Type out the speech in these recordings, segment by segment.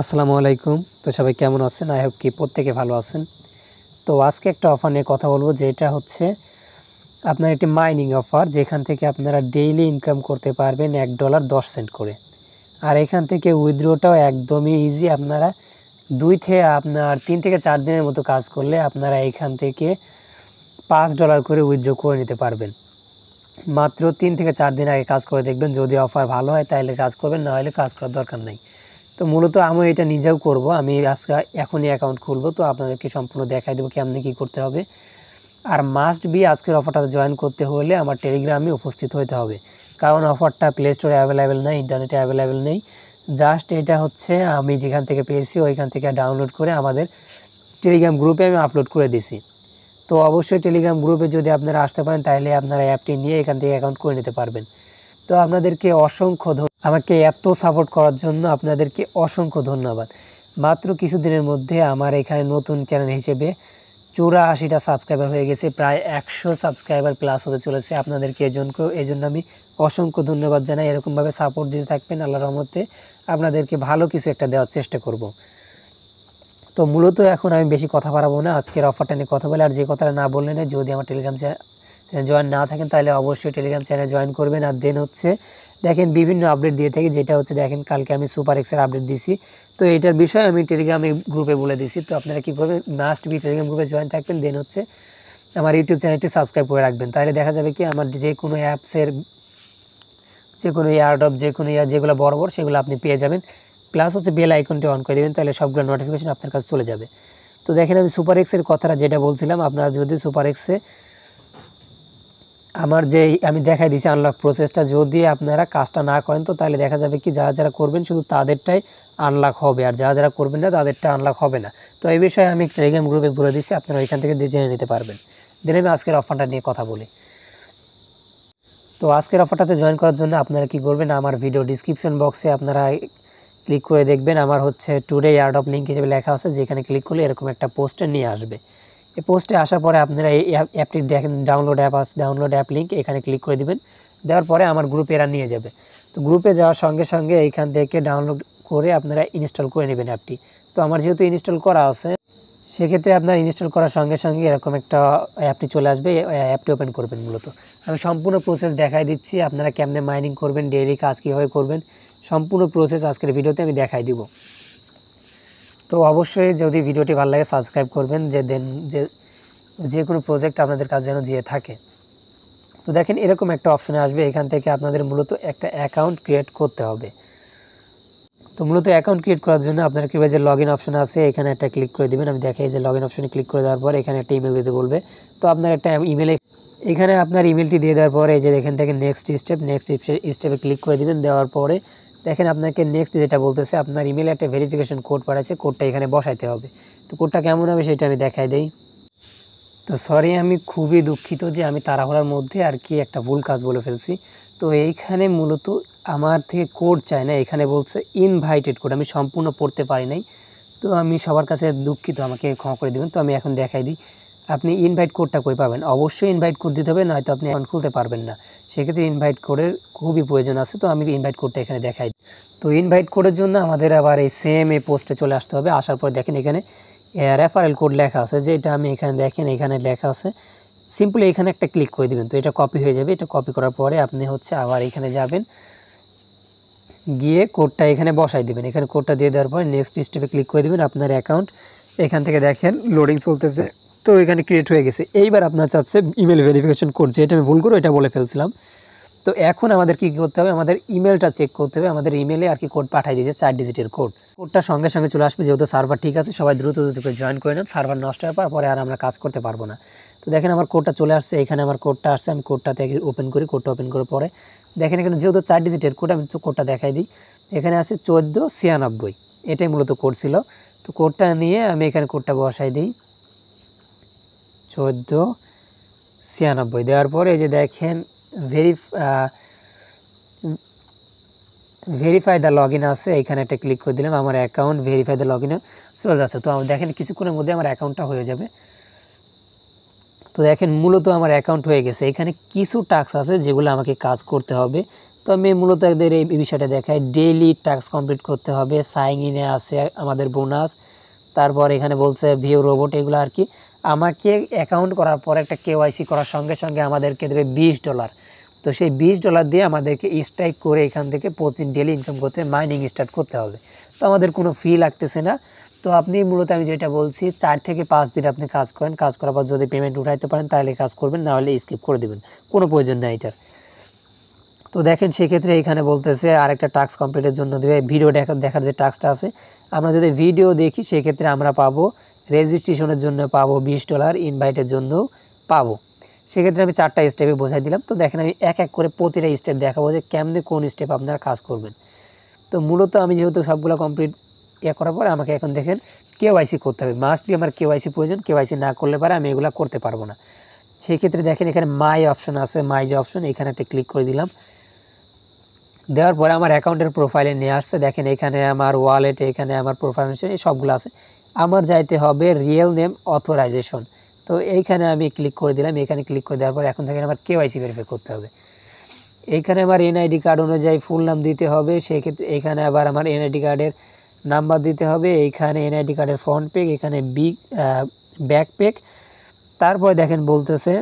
আসসালামু আলাইকুম তো সবাই কেমন আছেন আই হোপ কি প্রত্যেকে ভালো আছেন তো আজকে একটা অফার নিয়ে কথা বলবো যেটা হচ্ছে আপনার একটি মাইনিং অফার যেখান থেকে আপনারা ডেইলি ইনকাম করতে পারবেন এক ডলার দশ সেন্ট করে আর এখান থেকে উইথড্রোটাও একদমই ইজি আপনারা দুই থেকে আপনার তিন থেকে চার দিনের মতো কাজ করলে আপনারা এখান থেকে পাঁচ ডলার করে উইথড্র করে নিতে পারবেন মাত্র তিন থেকে চার দিন আগে কাজ করে দেখবেন যদি অফার ভালো হয় তাহলে কাজ করবেন না হলে কাজ করার দরকার নেই তো মূলত আমি এটা নিজেও করব আমি আজকে এখনই অ্যাকাউন্ট খুলবো তো আপনাদেরকে সম্পূর্ণ দেখাই দেবো কেমনি কী করতে হবে আর মাস্ট বি আজকের অফারটা জয়েন করতে হলে আমার টেলিগ্রামে উপস্থিত হতে হবে কারণ অফারটা প্লে স্টোরে অ্যাভেলেবেল নেই ইন্টারনেটে অ্যাভেলেবেল নেই জাস্ট এটা হচ্ছে আমি যেখান থেকে পেয়েছি ওইখান থেকে ডাউনলোড করে আমাদের টেলিগ্রাম গ্রুপে আমি আপলোড করে দিছি তো অবশ্যই টেলিগ্রাম গ্রুপে যদি আপনারা আসতে পারেন তাহলে আপনারা অ্যাপটি নিয়ে এখান থেকে অ্যাকাউন্ট করে নিতে পারবেন তো আপনাদেরকে অসংখ্য আমাকে এত সাপোর্ট করার জন্য আপনাদেরকে অসংখ্য ধন্যবাদ মাত্র কিছুদিনের মধ্যে আমার এখানে নতুন চ্যানেল হিসেবে চৌরাশিটা সাবস্ক্রাইবার হয়ে গেছে প্রায় একশো সাবস্ক্রাইবার প্লাস হতে চলেছে আপনাদেরকে এজন্য এই জন্য আমি অসংখ্য ধন্যবাদ জানাই এরকমভাবে সাপোর্ট দিতে থাকবেন আল্লাহ রহমতে আপনাদেরকে ভালো কিছু একটা দেওয়ার চেষ্টা করব। তো মূলত এখন আমি বেশি কথা পারাবো না আজকের অফারটা নিয়ে কথা বলে আর যে কথাটা না বললেন যদি আমার টেলিগ্রাম চ্যানেল জয়েন না থাকেন তাহলে অবশ্যই টেলিগ্রাম চ্যানেল জয়েন করবেন আর দেন হচ্ছে দেখেন বিভিন্ন আপডেট দিয়ে থাকি যেটা হচ্ছে দেখেন কালকে আমি সুপার এক্সের আপডেট দিছি তো এটার বিষয়ে আমি টেলিগ্রামে গ্রুপে বলে দিছি তো আপনারা কী করবেন মাস্ট বি টেলিগ্রাম গ্রুপে জয়েন থাকবেন দেন হচ্ছে আমার ইউটিউব চ্যানেলটি সাবস্ক্রাইব করে রাখবেন তাহলে দেখা যাবে কি আমার যে কোনো অ্যাপসের যে কোনো ইয়ারডপ যে কোনো ইয়ার যেগুলো বড় বড় সেগুলো আপনি পেয়ে যাবেন প্লাস হচ্ছে বেল আইকনটি অন করে দেবেন তাহলে সবগুলো নোটিফিকেশন আপনার কাছে চলে যাবে তো দেখেন আমি সুপার এক্সের কথাটা যেটা বলছিলাম আপনারা যদি সুপার এক্সে আমার যে আমি দেখাই দিছি আনলক প্রসেসটা যদি আপনারা কাজটা না করেন তো তাহলে দেখা যাবে কি যারা যারা করবেন শুধু তাদেরটাই আনলক হবে আর যারা যারা করবেন না তাদেরটা আনলক হবে না তো এই বিষয়ে আমি টেলিগ্রাম গ্রুপে বলে দিচ্ছি আপনারা ওইখান থেকে জেনে নিতে পারবেন দেন আমি আজকের অফারটা নিয়ে কথা বলি তো আজকের অফারটাতে জয়েন করার জন্য আপনারা কি করবেন আমার ভিডিও ডিসক্রিপশন বক্সে আপনারা ক্লিক করে দেখবেন আমার হচ্ছে টুডে ইয়ার্ড অফ লিঙ্ক হিসেবে লেখা আছে যেখানে ক্লিক করলে এরকম একটা পোস্টে নিয়ে আসবে এই পোস্টে আসার পরে আপনারা এই অ্যাপটি ডাউনলোড অ্যাপ আস ডাউনলোড অ্যাপ লিঙ্ক এখানে ক্লিক করে দিবেন দেওয়ার পরে আমার গ্রুপে এরা নিয়ে যাবে তো গ্রুপে যাওয়ার সঙ্গে সঙ্গে এইখান থেকে ডাউনলোড করে আপনারা ইনস্টল করে নেবেন অ্যাপটি তো আমার যেহেতু ইনস্টল করা আছে সেক্ষেত্রে আপনার ইনস্টল করার সঙ্গে সঙ্গে এরকম একটা অ্যাপটি চলে আসবে অ্যাপটি ওপেন করবেন মূলত আমি সম্পূর্ণ প্রসেস দেখাই দিচ্ছি আপনারা কেমনে মাইনিং করবেন ডেইলি কাজ কীভাবে করবেন সম্পূর্ণ প্রসেস আজকের ভিডিওতে আমি দেখাই দিব তো অবশ্যই যদি ভিডিওটি ভালো লাগে সাবস্ক্রাইব করবেন যে দেন যে যে কোনো প্রজেক্ট আপনাদের কাছে যেন যেয়ে থাকে তো দেখেন এরকম একটা অপশানে আসবে এখান থেকে আপনাদের মূলত একটা অ্যাকাউন্ট ক্রিয়েট করতে হবে তো মূলত অ্যাকাউন্ট ক্রিয়েট করার জন্য আপনার কীভাবে যে লগ ইন অপশন আছে এখানে একটা ক্লিক করে দেবেন আমি দেখাই যে লগ ইন অপশনে ক্লিক করে দেওয়ার পর এখানে একটা ইমেল দিতে বলবে তো আপনার একটা ইমেলে এখানে আপনার ইমেলটি দিয়ে দেওয়ার পরে এই যে এখান থেকে নেক্সট স্টেপ নেক্সট স্টেপে ক্লিক করে দেবেন দেওয়ার পরে দেখেন আপনাকে নেক্সট যেটা বলতেছে আপনার ইমেলে একটা ভেরিফিকেশন কোড পাঠাইছে কোডটা এখানে বসাইতে হবে তো কোডটা কেমন হবে সেটা আমি দেখাই দেই তো সরি আমি খুবই দুঃখিত যে আমি তাড়াহুড়ার মধ্যে আর কি একটা ভুল কাজ বলে ফেলছি তো এইখানে মূলত আমার থেকে কোড চায় না এখানে বলছে ইনভাইটেড কোড আমি সম্পূর্ণ পড়তে পারি নাই তো আমি সবার কাছে দুঃখিত আমাকে ক্ষমা করে দেবেন তো আমি এখন দেখাই দিই আপনি ইনভাইট কোডটা কই পাবেন অবশ্যই ইনভাইট কোড দিতে হবে নয়তো আপনি অ্যাকাউন্ট খুলতে পারবেন না সেক্ষেত্রে ইনভাইট কোডের খুবই প্রয়োজন আছে তো আমি ইনভাইট কোডটা এখানে দেখাই তো ইনভাইট কোডের জন্য আমাদের আবার এই সেম এই পোস্টে চলে আসতে হবে আসার পর দেখেন এখানে রেফারেল কোড লেখা আছে যে এটা আমি এখানে দেখেন এখানে লেখা আছে সিম্পলি এখানে একটা ক্লিক করে দেবেন তো এটা কপি হয়ে যাবে এটা কপি করার পরে আপনি হচ্ছে আবার এখানে যাবেন গিয়ে কোডটা এখানে বসাই দেবেন এখানে কোডটা দিয়ে দেওয়ার পর নেক্সট স্টেপে ক্লিক করে দেবেন আপনার অ্যাকাউন্ট এখান থেকে দেখেন লোডিং চলতেছে তো এখানে ক্রিয়েট হয়ে গেছে এইবার আপনার চাচ্ছে ইমেল ভেরিফিকেশন কোড এটা আমি ভুল করে এটা বলে ফেলছিলাম তো এখন আমাদের কি করতে হবে আমাদের ইমেলটা চেক করতে হবে আমাদের ইমেলে আর কি কোড পাঠিয়ে দিয়েছে চার ডিজিটের কোড কোডটা সঙ্গে সঙ্গে চলে আসবে যেহেতু সার্ভার ঠিক আছে সবাই দ্রুত দ্রুত করে জয়েন করে নেন সার্ভার নষ্ট হওয়ার পর পরে আর আমরা কাজ করতে পারবো না তো দেখেন আমার কোডটা চলে আসছে এখানে আমার কোডটা আসছে আমি কোডটা থেকে ওপেন করি কোডটা ওপেন করার পরে দেখেন এখানে যেহেতু চার ডিজিটের কোড আমি কোডটা দেখাই দিই এখানে আছে চোদ্দো ছিয়ানব্বই এটাই মূলত কোড ছিল তো কোডটা নিয়ে আমি এখানে কোডটা বসাই দিই চোদ্দ ছিয়ানব্বই দেওয়ার পরে যে দেখেন ভেরিফ ভেরিফাই দ্য লগ আছে এখানে একটা ক্লিক করে দিলাম আমার অ্যাকাউন্ট ভেরিফাই দ্য লগ ইনে চলে যাচ্ছে তো দেখেন কিছুক্ষণের মধ্যে আমার অ্যাকাউন্টটা হয়ে যাবে তো দেখেন মূলত আমার অ্যাকাউন্ট হয়ে গেছে এখানে কিছু টাস্ক আছে যেগুলো আমাকে কাজ করতে হবে তো আমি মূলত একদের এই বিষয়টা দেখাই ডেইলি টাস্ক কমপ্লিট করতে হবে সাইন ইনে আছে আমাদের বোনাস তারপর এখানে বলছে ভিউ রোবট এগুলো আর কি আমাকে অ্যাকাউন্ট করার পর একটা কেওয়াইসি করার সঙ্গে সঙ্গে আমাদেরকে দেবে বিশ ডলার তো সেই বিশ ডলার দিয়ে আমাদেরকে স্ট্রাইক করে এখান থেকে প্রতিদিন ডেলি ইনকাম করতে মাইনিং স্টার্ট করতে হবে তো আমাদের কোনো ফি লাগতেছে না তো আপনি মূলত আমি যেটা বলছি চার থেকে পাঁচ দিন আপনি কাজ করেন কাজ করার পর যদি পেমেন্ট উঠাইতে পারেন তাহলে কাজ করবেন না হলে স্কিপ করে দেবেন কোনো প্রয়োজন নেই এটার তো দেখেন সেক্ষেত্রে এখানে বলতেছে আরেকটা টাস্ক কমপ্লিটের জন্য দেবে ভিডিও দেখার যে টাস্কটা আছে আমরা যদি ভিডিও দেখি সেক্ষেত্রে আমরা পাবো রেজিস্ট্রেশনের জন্য পাবো বিশ ডলার ইনভাইটের জন্য পাবো সেক্ষেত্রে আমি চারটা স্টেপে বোঝাই দিলাম তো দেখেন আমি এক এক করে প্রতিটা স্টেপ দেখাবো যে কেমনি কোন স্টেপ আপনারা কাজ করবেন তো মূলত আমি যেহেতু সবগুলো কমপ্লিট ইয়ে করার পরে আমাকে এখন দেখেন কেওয়াইসি করতে হবে মাস্ট বি আমার কেওয়াইসি প্রয়োজন কেওয়াইসি না করলে পারে আমি এগুলো করতে পারবো না সেই ক্ষেত্রে দেখেন এখানে মাই অপশন আছে মাই যে অপশন এখানে একটা ক্লিক করে দিলাম দেওয়ার পরে আমার অ্যাকাউন্টের প্রোফাইলে নিয়ে আসছে দেখেন এখানে আমার ওয়ালেট এখানে আমার প্রোফাইল সবগুলো আছে আমার যাইতে হবে রিয়েল নেম অথরাইজেশন তো এইখানে আমি ক্লিক করে দিলাম এখানে ক্লিক করে দেওয়ার পর এখন থেকে আমার কেওয়াইসি ভেরিফাই করতে হবে এইখানে আমার এনআইডি কার্ড অনুযায়ী ফুল নাম দিতে হবে সেক্ষেত্রে এখানে আবার আমার এনআইডি কার্ডের নাম্বার দিতে হবে এইখানে এনআইডি কার্ডের ফ্রন্ট পেক এখানে বি ব্যাক পেক তারপরে দেখেন বলতেছে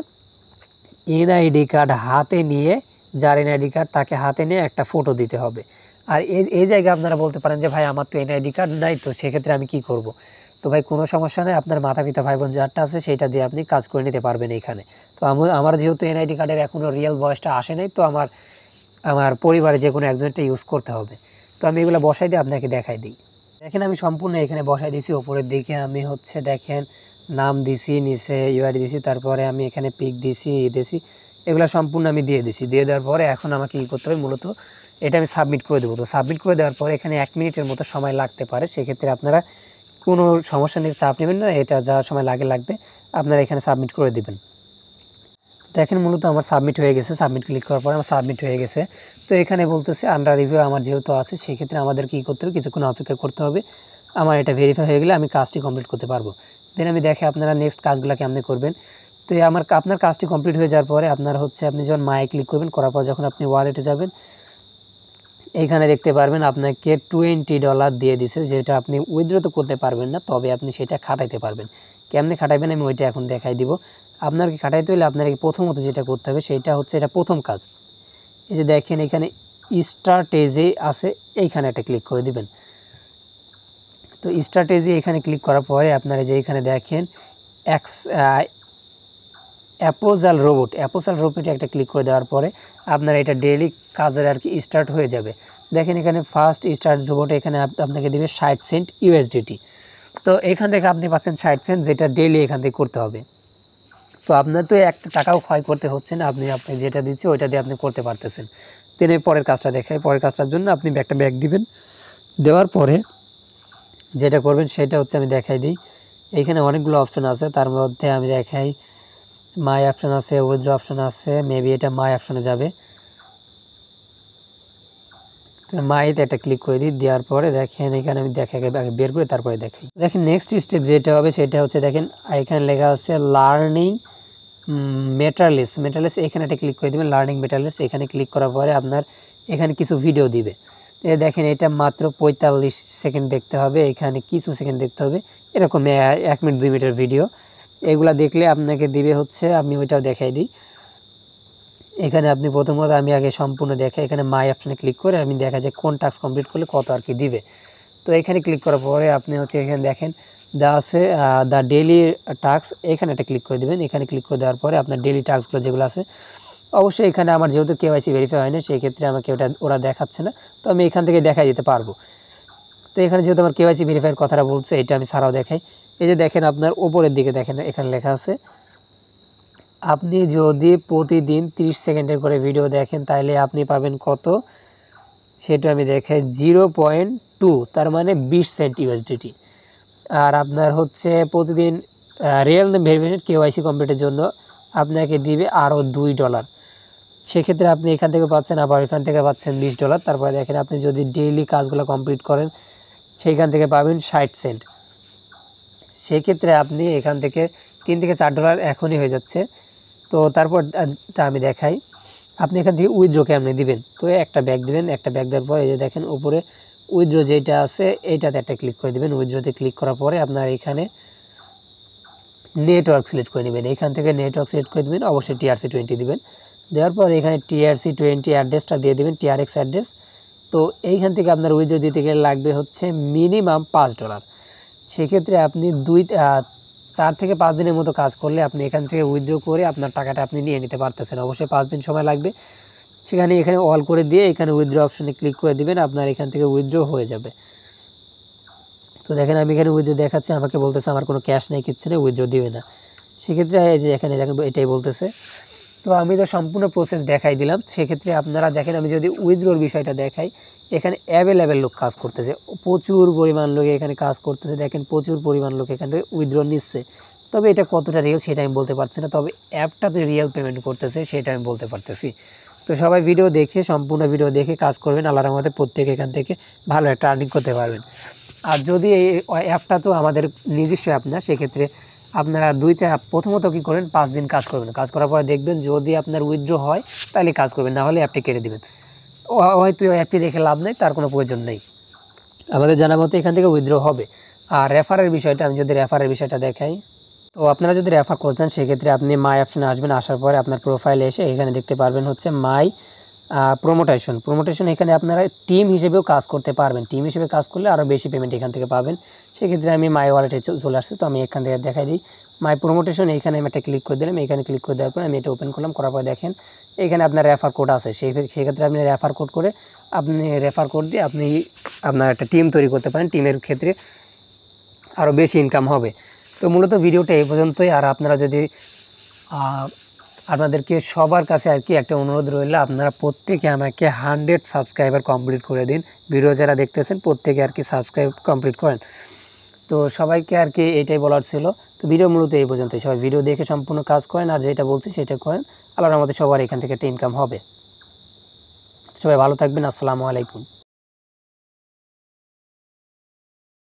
এনআইডি কার্ড হাতে নিয়ে যার এনআইডি কার্ড তাকে হাতে নিয়ে একটা ফটো দিতে হবে আর এই জায়গায় আপনারা বলতে পারেন যে ভাই আমার তো এনআইডি কার্ড নাই তো সেক্ষেত্রে আমি কি করব। তো ভাই কোনো সমস্যা নেই আপনার মাতা পিতা ভাই বোন যারটা আছে সেটা দিয়ে আপনি কাজ করে নিতে পারবেন এখানে তো আমার যেহেতু এনআইডি কার্ডের এখনও রিয়েল বয়সটা আসে নাই তো আমার আমার পরিবারে যে কোনো একজনটা ইউজ করতে হবে তো আমি এগুলো বসাই দিয়ে আপনাকে দেখাই দিই দেখেন আমি সম্পূর্ণ এখানে বসাই দিছি ওপরের দিকে আমি হচ্ছে দেখেন নাম দিছি নিচে ইউআইডি দিছি তারপরে আমি এখানে পিক দিছি ই দিছি এগুলো সম্পূর্ণ আমি দিয়ে দিছি দিয়ে দেওয়ার পরে এখন আমাকে কী করতে হবে মূলত এটা আমি সাবমিট করে দেবো তো সাবমিট করে দেওয়ার পরে এখানে এক মিনিটের মতো সময় লাগতে পারে সেক্ষেত্রে আপনারা কোনো সমস্যা নিয়ে চাপ নেবেন না এটা যা সময় লাগে লাগবে আপনারা এখানে সাবমিট করে দেবেন দেখেন মূলত আমার সাবমিট হয়ে গেছে সাবমিট ক্লিক করার পরে আমার সাবমিট হয়ে গেছে তো এখানে বলতেছে আন্ডার রিভিউ আমার যেহেতু আছে সেক্ষেত্রে আমাদের কী করতে হবে কিছুক্ষণ অপেক্ষা করতে হবে আমার এটা ভেরিফাই হয়ে গেলে আমি কাজটি কমপ্লিট করতে পারবো দেন আমি দেখে আপনারা নেক্সট কাজগুলো কেমনি করবেন তো আমার আপনার কাজটি কমপ্লিট হয়ে যাওয়ার পরে আপনার হচ্ছে আপনি যখন মায়ে ক্লিক করবেন করার পর যখন আপনি ওয়ালেটে যাবেন এখানে দেখতে পারবেন আপনাকে টোয়েন্টি ডলার দিয়ে দিছে যেটা আপনি উইথড্র তো করতে পারবেন না তবে আপনি সেটা খাটাইতে পারবেন কেমনি খাটাইবেন আমি ওইটা এখন দেখাই দিব আপনাকে খাটাইতে হলে আপনাকে প্রথমত যেটা করতে হবে সেটা হচ্ছে এটা প্রথম কাজ এই যে দেখেন এখানে স্ট্রাটেজি আছে এইখানে একটা ক্লিক করে দিবেন তো স্ট্রাটেজি এখানে ক্লিক করার পরে আপনারা যে এখানে দেখেন এক্স অ্যাপোজাল রোবট অ্যাপোজাল রোবটে একটা ক্লিক করে দেওয়ার পরে আপনার এটা ডেলি কাজের আর কি স্টার্ট হয়ে যাবে দেখেন এখানে ফার্স্ট স্টার্ট রোবট এখানে আপনাকে দেবে ষাট সেন্ট ইউএসডিটি তো এখান থেকে আপনি পাচ্ছেন ষাট সেন্ট যেটা ডেলি এখান থেকে করতে হবে তো আপনার তো একটা টাকাও ক্ষয় করতে হচ্ছে না আপনি আপনি যেটা দিচ্ছে ওইটা দিয়ে আপনি করতে পারতেছেন তিনি পরের কাজটা দেখে পরের কাজটার জন্য আপনি একটা ব্যাগ দিবেন দেওয়ার পরে যেটা করবেন সেটা হচ্ছে আমি দেখাই দিই এখানে অনেকগুলো অপশন আছে তার মধ্যে আমি দেখাই মাই অপশান আছে উইথড্র অপশান আছে মেবি এটা মাই অপশানে যাবে তো মাইতে একটা ক্লিক করে দিই দেওয়ার পরে দেখেন এখানে আমি দেখে আগে বের করে তারপরে দেখি দেখেন নেক্সট স্টেপ যেটা হবে সেটা হচ্ছে দেখেন এখানে লেখা আছে লার্নিং মেটারলেস মেটারলেস এখানে একটা ক্লিক করে দেবেন লার্নিং মেটারলেস এখানে ক্লিক করার পরে আপনার এখানে কিছু ভিডিও দিবে এ দেখেন এটা মাত্র পঁয়তাল্লিশ সেকেন্ড দেখতে হবে এখানে কিছু সেকেন্ড দেখতে হবে এরকম এক মিনিট দুই মিনিটের ভিডিও এগুলা দেখলে আপনাকে দিবে হচ্ছে আমি ওইটাও দেখাই দিই এখানে আপনি প্রথমত আমি আগে সম্পূর্ণ দেখে এখানে মাই অপশানে ক্লিক করে আমি দেখা যায় কোন টাস্ক কমপ্লিট করলে কত আর কি দিবে তো এখানে ক্লিক করার পরে আপনি হচ্ছে এখানে দেখেন দেওয়া আছে দ্য ডেলি টাস্ক এখানে একটা ক্লিক করে দেবেন এখানে ক্লিক করে দেওয়ার পরে আপনার ডেলি টাস্কগুলো যেগুলো আছে অবশ্যই এখানে আমার যেহেতু কেওয়াইসি ভেরিফাই হয় না সেই ক্ষেত্রে আমাকে ওটা ওরা দেখাচ্ছে না তো আমি এখান থেকে দেখাই দিতে পারবো তো এখানে যেহেতু আমার কেওয়াইসি ভেরিফাইয়ের কথাটা বলছে এটা আমি ছাড়াও দেখাই এই যে দেখেন আপনার ওপরের দিকে দেখেন এখানে লেখা আছে আপনি যদি প্রতিদিন 30 সেকেন্ডের করে ভিডিও দেখেন তাহলে আপনি পাবেন কত সেটা আমি দেখে জিরো পয়েন্ট তার মানে বিশ সেন্ট ইউএসডিটি আর আপনার হচ্ছে প্রতিদিন রিয়েল ভেরিফিকেশন কেওয়াইসি কমপ্লিটের জন্য আপনাকে দিবে আরও দুই ডলার সেক্ষেত্রে আপনি এখান থেকে পাচ্ছেন আবার এখান থেকে পাচ্ছেন বিশ ডলার তারপরে দেখেন আপনি যদি ডেইলি কাজগুলো কমপ্লিট করেন সেইখান থেকে পাবেন ষাট সেন্ট সেক্ষেত্রে আপনি এখান থেকে তিন থেকে চার ডলার এখনই হয়ে যাচ্ছে তো তারপর আমি দেখাই আপনি এখান থেকে উইথড্র কেমনি দিবেন তো একটা ব্যাগ দিবেন একটা ব্যাগ দেওয়ার পর এই যে দেখেন উপরে উইথড্রো যেটা আছে এইটাতে একটা ক্লিক করে দেবেন উইথড্রোতে ক্লিক করার পরে আপনার এখানে নেটওয়ার্ক সিলেক্ট করে নেবেন এখান থেকে নেটওয়ার্ক সিলেক্ট করে দেবেন অবশ্যই টিআরসি টোয়েন্টি দেবেন দেওয়ার পর এখানে টিআরসি টোয়েন্টি অ্যাড্রেসটা দিয়ে দেবেন টিআরএক্স অ্যাড্রেস তো এইখান থেকে আপনার উইথড্র দিতে গেলে লাগবে হচ্ছে মিনিমাম পাঁচ ডলার সেক্ষেত্রে আপনি দুই চার থেকে পাঁচ দিনের মতো কাজ করলে আপনি এখান থেকে উইথড্র করে আপনার টাকাটা আপনি নিয়ে নিতে পারতেছেন অবশ্যই পাঁচ দিন সময় লাগবে সেখানে এখানে অল করে দিয়ে এখানে উইথড্র অপশানে ক্লিক করে দেবেন আপনার এখান থেকে উইথড্র হয়ে যাবে তো দেখেন আমি এখানে উইথড্র দেখাচ্ছি আমাকে বলতেছে আমার কোনো ক্যাশ নেই কিচ্ছু নেই উইথড্র দিবে না সেক্ষেত্রে এখানে দেখেন এটাই বলতেছে তো আমি তো সম্পূর্ণ প্রসেস দেখাই দিলাম সেক্ষেত্রে আপনারা দেখেন আমি যদি উইথড্রোর বিষয়টা দেখাই এখানে অ্যাভেলেবেল লোক কাজ করতেছে প্রচুর পরিমাণ লোক এখানে কাজ করতেছে দেখেন প্রচুর পরিমাণ লোক এখান থেকে উইথড্রো নিচ্ছে তবে এটা কতটা রিয়েল সেটা আমি বলতে পারছি না তবে অ্যাপটাতে রিয়েল পেমেন্ট করতেছে সেটা আমি বলতে পারতেছি তো সবাই ভিডিও দেখে সম্পূর্ণ ভিডিও দেখে কাজ করবেন আল্লাহর মধ্যে প্রত্যেক এখান থেকে ভালো একটা আর্নিং করতে পারবেন আর যদি এই অ্যাপটা তো আমাদের নিজস্ব অ্যাপ না সেক্ষেত্রে আপনারা দুইটা প্রথমত কি করেন পাঁচ দিন কাজ করবেন কাজ করার পরে দেখবেন যদি আপনার উইথড্র হয় তাহলে কাজ করবেন না হলে অ্যাপটি কেটে দেবেন হয়তো অ্যাপটি রেখে লাভ নেই তার কোনো প্রয়োজন নেই আমাদের জানা মতো এখান থেকে উইথড্র হবে আর রেফারের বিষয়টা আমি যদি রেফারের বিষয়টা দেখাই তো আপনারা যদি রেফার করতেন সেক্ষেত্রে আপনি মাই অপশানে আসবেন আসার পরে আপনার প্রোফাইলে এসে এখানে দেখতে পারবেন হচ্ছে মাই প্রোমোটেশন প্রোমোটেশন এখানে আপনারা টিম হিসেবেও কাজ করতে পারবেন টিম হিসেবে কাজ করলে আরও বেশি পেমেন্ট এখান থেকে পাবেন সেক্ষেত্রে আমি মাই ওয়ালেটে চলে আসছি তো আমি এখান থেকে দেখাই দিই মাই প্রোমোটেশন এখানে আমি একটা ক্লিক করে দিলাম এখানে ক্লিক করে দেওয়ার পর আমি এটা ওপেন করলাম করার পর দেখেন এখানে আপনার রেফার কোড আছে সেই সেক্ষেত্রে আপনি রেফার কোড করে আপনি রেফার কোড দিয়ে আপনি আপনার একটা টিম তৈরি করতে পারেন টিমের ক্ষেত্রে আরও বেশি ইনকাম হবে তো মূলত ভিডিওটা এই পর্যন্তই আর আপনারা যদি আপনাদেরকে সবার কাছে আর কি একটা অনুরোধ রইল আপনারা প্রত্যেকে আমাকে হান্ড্রেড সাবস্ক্রাইবার কমপ্লিট করে দিন ভিডিও যারা দেখতেছেন প্রত্যেকে আর কি সাবস্ক্রাইব কমপ্লিট করেন তো সবাইকে আর কি এটাই বলার ছিল তো ভিডিও মূলত এই পর্যন্তই সবাই ভিডিও দেখে সম্পূর্ণ কাজ করেন আর যেটা বলছি সেটা করেন আল্লাহর আমাদের সবার এখান থেকে একটা ইনকাম হবে সবাই ভালো থাকবেন আসসালামু আলাইকুম